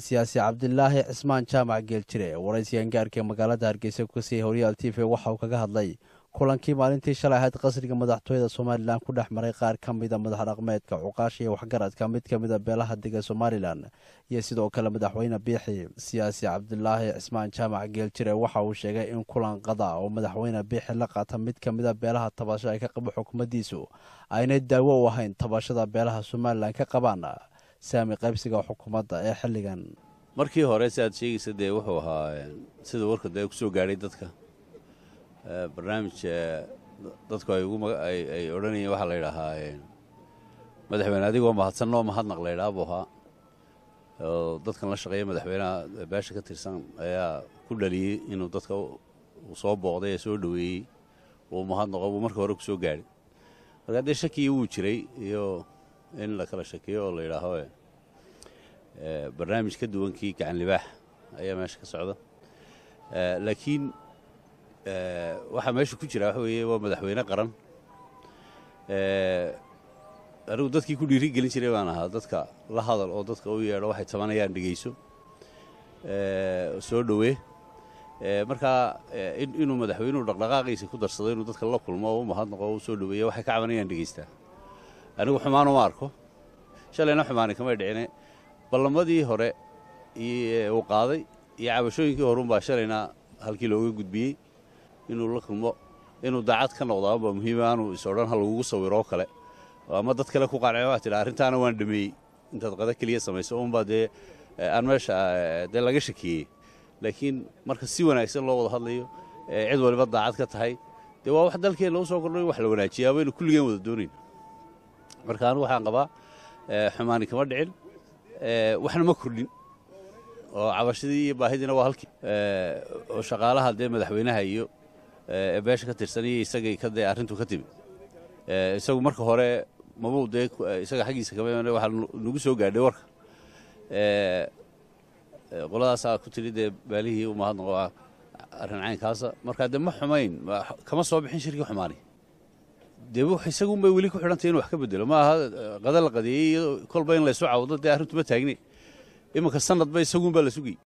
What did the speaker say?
siyaasi cabdilaahi cismaan jaamac geeljire waraysiga gaarhka magaalada hargeysa ku kasiiyey horyaal t v waxa uu kaga hadlay kulankii maalintii shalay ahayd qasriga madaxtooyada somalilan ku dhex maray qaar ka mida madax dhaqmeedka cuqaasha iyo waxgaradka mid ka mida beelaha dega somalilan iyo sidoo kale madaxweyne biixi siyaasi cabdilaahi cismaan jaamac geeljire waxa uu sheegay in kulan kulanqada oo madaxweyne biixi la qaata mid ka mida beelaha tabasho ay ka qaba xukumaddiisu aynay daawo u ahayn tabashada beelaha somalilan ka qabaan saami qaybsiga xukuumadda ee xilligan markii hore si aad sheegaysa dee wuxuu ahaa sida warka dee ku gaadhay dadka barnaamijka dadku ay odhanayeen waxaa laydhahaa madaxweyne adigoo mahadsan noo mahadnaq laydhaha buu ahaa dadkan la shaqeeya madaxweynaha beesha ka tirsan ayaa ku dhaliyey inuu dadka soo booqday ee soo dhoweeyey uu mahadnaqo buu marka hore ku gaadhay markaa dee shakigii wuu jiray iyo in la kala shakiyo oo la yidhaaho Eh, barnaamij ka duwankii gacan libaax ayaa meesha ka socda eh, laakiin eh, waxaa meesha ku jira waxa weeye waa madaxweyne qaran anigu dadkii ku dhiiri jiray baan ahaa dadka la hadal oo dadka u yeedho waxay tabanayaan dhegayso soo dhowee markaa inuu madaxweynuhu dhaqdhaqaaqiisa ku darsado inuu dadka la kulmo oo u mahadnaqo oo u soo dhoweeya waxay ka cabanayaan dhegaystaa anigu xumaan arko shalayna xumaani kamay dhicine ballamadii hore uu qaaday iyo cabashooyinkii horuunbaa shalayna halkii looga gudbiyey inuu la kulmo inuu daacad ka noqdaaba muhiima aanu ah is-odhan ha lagugu sawiroo kale ama dad kale ku qanceen waa ah tidha arrintaana waan dhameeyey intaad qada keliya samayso uunbaa dee e, aan meesha e, dee laga shakiyey laakiin marka si wanaagsan loo wada hadlayo e, cid waliba daacad ka tahay dee waa wax dalkeen lagu soo kordhay wax la wanaajiyaa baynu kulligeen wada doonayna marka anigu waxaan qabaa xumaani kama dhicin Eh, waxna ma kordhin oo cabashadii iyo baahidiina waa halkii eh, oo shaqaalaha dee madaxweynaha iyo eh, ee beesha ka tirsan iyo isagay kadee arrintu ka timi isagu marka hore mamuu dee isaga xaggiisa kama waxaa nagu soo gaadhay warka qoladaasaa ku tidhi dee baalihii u mahadnaqo arrin caynkaasa markaa dee ma xumayn kama soo bixin shirkii xumaanay dee isagunbay weli ku xidhantay inu wax ka bedelo ma aha qada la qadeeyey iyo kolba in laysu cawdo dee arrintu ma taagni iminka sanadba isagunbaa lasugi